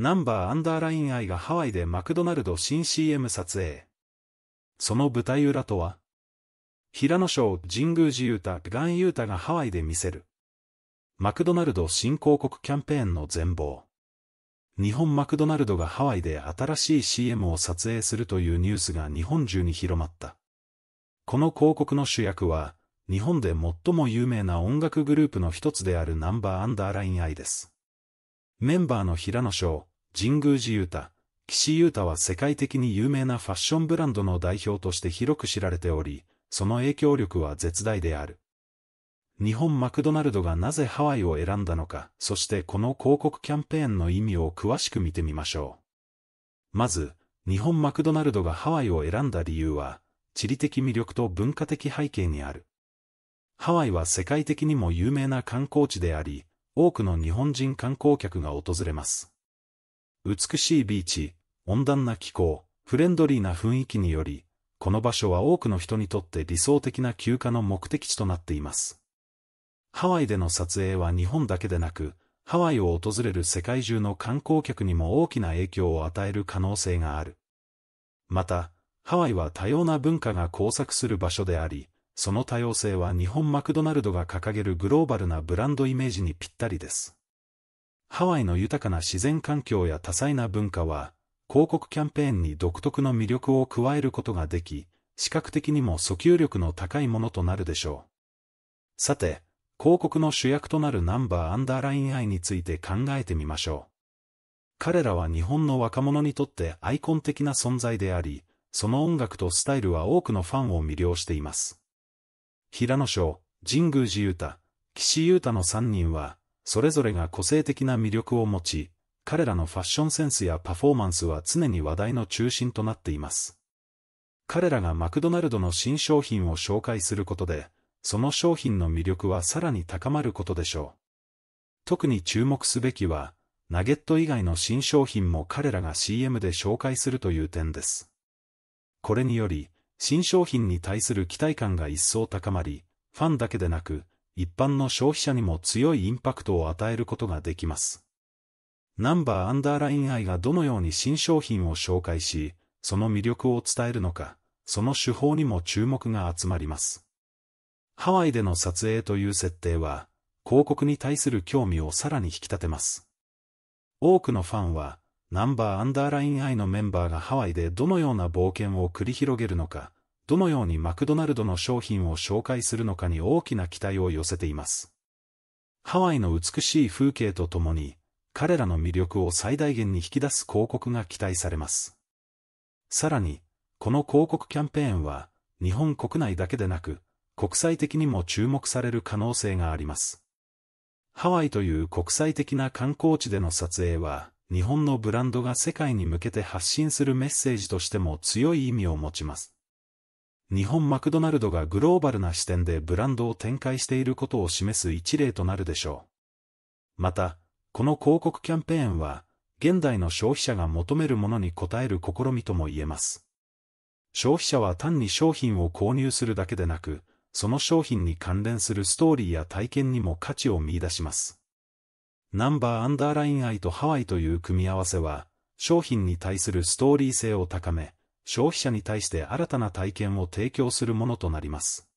ナンバーアンダーラインイがハワイでマクドナルド新 CM 撮影。その舞台裏とは平野省神宮寺ユータ、ガンユータがハワイで見せる。マクドナルド新広告キャンペーンの全貌。日本マクドナルドがハワイで新しい CM を撮影するというニュースが日本中に広まった。この広告の主役は、日本で最も有名な音楽グループの一つであるナンバーアンダーラインイです。メンバーの平野翔、神宮寺ユータ、岸優太は世界的に有名なファッションブランドの代表として広く知られており、その影響力は絶大である。日本マクドナルドがなぜハワイを選んだのか、そしてこの広告キャンペーンの意味を詳しく見てみましょう。まず、日本マクドナルドがハワイを選んだ理由は、地理的魅力と文化的背景にある。ハワイは世界的にも有名な観光地であり、多くの日本人観光客が訪れます。美しいビーチ、温暖な気候、フレンドリーな雰囲気により、この場所は多くの人にとって理想的な休暇の目的地となっています。ハワイでの撮影は日本だけでなく、ハワイを訪れる世界中の観光客にも大きな影響を与える可能性がある。また、ハワイは多様な文化が交錯する場所であり、その多様性は日本マクドナルドが掲げるグローバルなブランドイメージにぴったりです。ハワイの豊かな自然環境や多彩な文化は、広告キャンペーンに独特の魅力を加えることができ、視覚的にも訴求力の高いものとなるでしょう。さて、広告の主役となるナンバーアンダーライン愛について考えてみましょう。彼らは日本の若者にとってアイコン的な存在であり、その音楽とスタイルは多くのファンを魅了しています。平野翔、神宮寺優太、岸優太の3人は、それぞれが個性的な魅力を持ち、彼らのファッションセンスやパフォーマンスは常に話題の中心となっています。彼らがマクドナルドの新商品を紹介することで、その商品の魅力はさらに高まることでしょう。特に注目すべきは、ナゲット以外の新商品も彼らが CM で紹介するという点です。これにより、新商品に対する期待感が一層高まり、ファンだけでなく、一般の消費者にも強いインパクトを与えることができます。ナンバーアンダーライン愛がどのように新商品を紹介し、その魅力を伝えるのか、その手法にも注目が集まります。ハワイでの撮影という設定は、広告に対する興味をさらに引き立てます。多くのファンは、ナンバーアンダーライン愛のメンバーがハワイでどのような冒険を繰り広げるのか、どのようにマクドナルドの商品を紹介するのかに大きな期待を寄せています。ハワイの美しい風景とともに、彼らの魅力を最大限に引き出す広告が期待されます。さらに、この広告キャンペーンは、日本国内だけでなく、国際的にも注目される可能性があります。ハワイという国際的な観光地での撮影は、日本のブランドが世界に向けて発信するメッセージとしても強い意味を持ちます。日本マクドナルドがグローバルな視点でブランドを展開していることを示す一例となるでしょう。また、この広告キャンペーンは、現代の消費者が求めるものに応える試みとも言えます。消費者は単に商品を購入するだけでなく、その商品に関連するストーリーや体験にも価値を見出します。ナンバーアンダーライン愛とハワイという組み合わせは、商品に対するストーリー性を高め、消費者に対して新たな体験を提供するものとなります。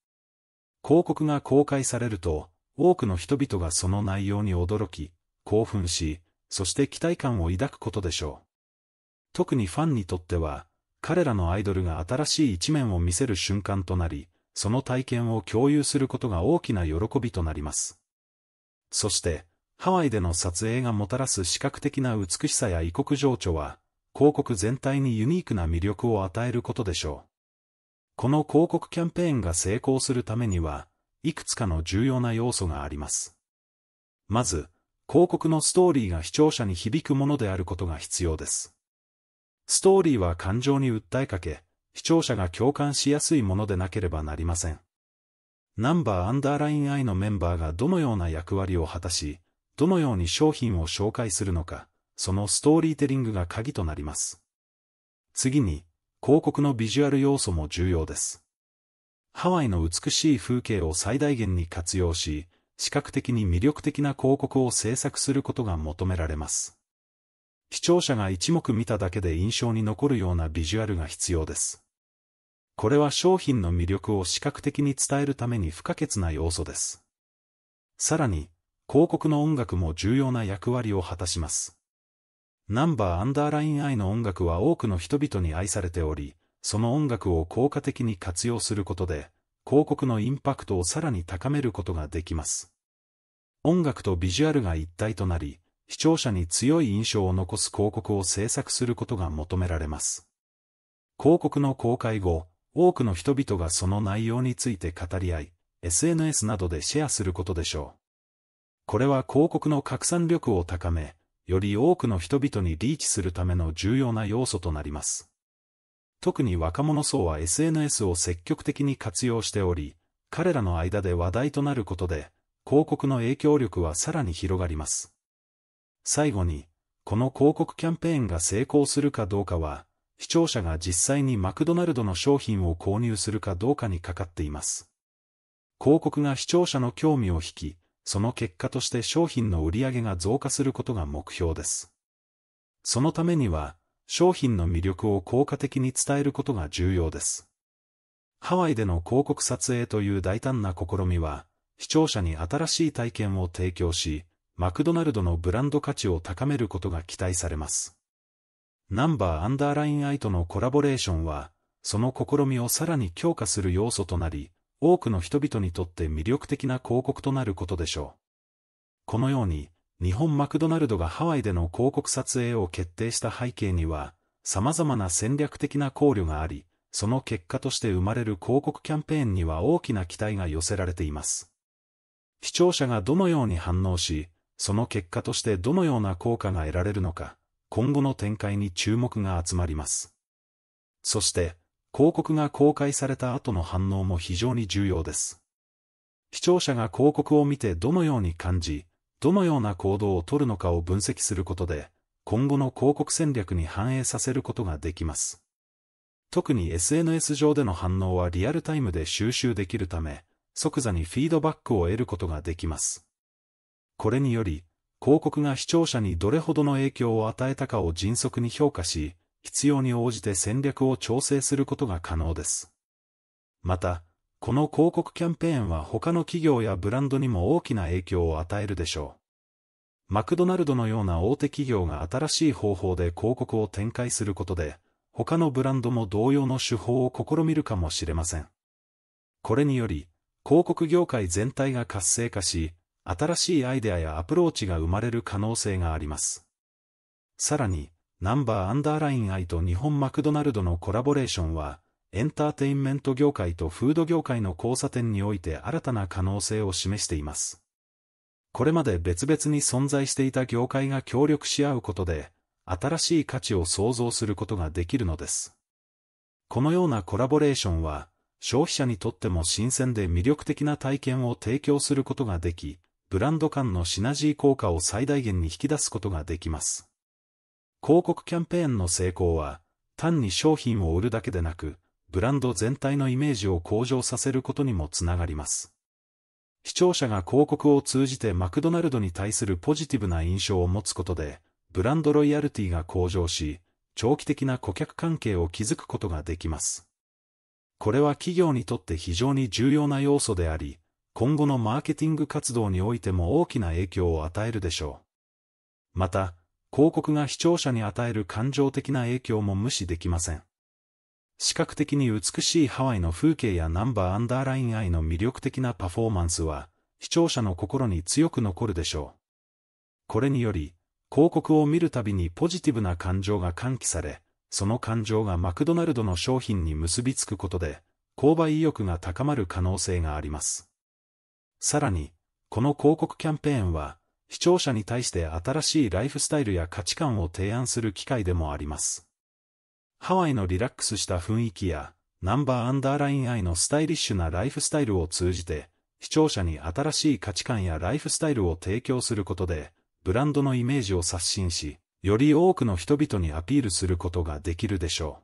広告が公開されると、多くの人々がその内容に驚き、興奮し、そして期待感を抱くことでしょう。特にファンにとっては、彼らのアイドルが新しい一面を見せる瞬間となり、その体験を共有することが大きな喜びとなります。そして、ハワイでの撮影がもたらす視覚的な美しさや異国情緒は、広告全体にユニークな魅力を与えることでしょう。この広告キャンペーンが成功するためには、いくつかの重要な要素があります。まず、広告のストーリーが視聴者に響くものであることが必要です。ストーリーは感情に訴えかけ、視聴者が共感しやすいものでなければなりません。ナンバーアンダーライン I のメンバーがどのような役割を果たし、どのように商品を紹介するのか、そのストーリーテリングが鍵となります。次に、広告のビジュアル要素も重要です。ハワイの美しい風景を最大限に活用し、視覚的に魅力的な広告を制作することが求められます。視聴者が一目見ただけで印象に残るようなビジュアルが必要です。これは商品の魅力を視覚的に伝えるために不可欠な要素です。さらに、広告の音楽も重要な役割を果たします。ナンバーアンダーライン I の音楽は多くの人々に愛されており、その音楽を効果的に活用することで、広告のインパクトをさらに高めることができます。音楽とビジュアルが一体となり、視聴者に強い印象を残す広告を制作することが求められます。広告の公開後、多くの人々がその内容について語り合い、SNS などでシェアすることでしょう。これは広告の拡散力を高め、より多くの人々にリーチするための重要な要素となります。特に若者層は SNS を積極的に活用しており、彼らの間で話題となることで、広告の影響力はさらに広がります。最後に、この広告キャンペーンが成功するかどうかは、視聴者が実際にマクドナルドの商品を購入するかどうかにかかっています。広告が視聴者の興味を引き、その結果として商品の売り上げが増加することが目標です。そのためには、商品の魅力を効果的に伝えることが重要です。ハワイでの広告撮影という大胆な試みは、視聴者に新しい体験を提供し、マクドナルドのブランド価値を高めることが期待されます。ナンバーアンダーラインアイとのコラボレーションは、その試みをさらに強化する要素となり、多くの人々にとって魅力的な広告となることでしょう。このように、日本マクドナルドがハワイでの広告撮影を決定した背景には、様々な戦略的な考慮があり、その結果として生まれる広告キャンペーンには大きな期待が寄せられています。視聴者がどのように反応し、その結果としてどのような効果が得られるのか、今後の展開に注目が集まります。そして、広告が公開された後の反応も非常に重要です。視聴者が広告を見てどのように感じ、どのような行動をとるのかを分析することで、今後の広告戦略に反映させることができます。特に SNS 上での反応はリアルタイムで収集できるため、即座にフィードバックを得ることができます。これにより、広告が視聴者にどれほどの影響を与えたかを迅速に評価し、必要に応じて戦略を調整することが可能です。また、この広告キャンペーンは他の企業やブランドにも大きな影響を与えるでしょう。マクドナルドのような大手企業が新しい方法で広告を展開することで、他のブランドも同様の手法を試みるかもしれません。これにより、広告業界全体が活性化し、新しいアイデアやアプローチが生まれる可能性があります。さらに、ナンバーアンダーライン愛と日本マクドナルドのコラボレーションは、エンターテインメント業界とフード業界の交差点において新たな可能性を示しています。これまで別々に存在していた業界が協力し合うことで、新しい価値を創造することができるのです。このようなコラボレーションは、消費者にとっても新鮮で魅力的な体験を提供することができ、ブランド間のシナジー効果を最大限に引き出すことができます。広告キャンペーンの成功は、単に商品を売るだけでなく、ブランド全体のイメージを向上させることにもつながります。視聴者が広告を通じてマクドナルドに対するポジティブな印象を持つことで、ブランドロイヤルティが向上し、長期的な顧客関係を築くことができます。これは企業にとって非常に重要な要素であり、今後のマーケティング活動においても大きな影響を与えるでしょう。また、広告が視聴者に与える感情的な影響も無視できません。視覚的に美しいハワイの風景やナンバーアンダーライン愛の魅力的なパフォーマンスは、視聴者の心に強く残るでしょう。これにより、広告を見るたびにポジティブな感情が喚起され、その感情がマクドナルドの商品に結びつくことで、購買意欲が高まる可能性があります。さらに、この広告キャンペーンは、視聴者に対して新しいライフスタイルや価値観を提案する機会でもあります。ハワイのリラックスした雰囲気や、ナンバーアンダーラインイのスタイリッシュなライフスタイルを通じて、視聴者に新しい価値観やライフスタイルを提供することで、ブランドのイメージを刷新し、より多くの人々にアピールすることができるでしょう。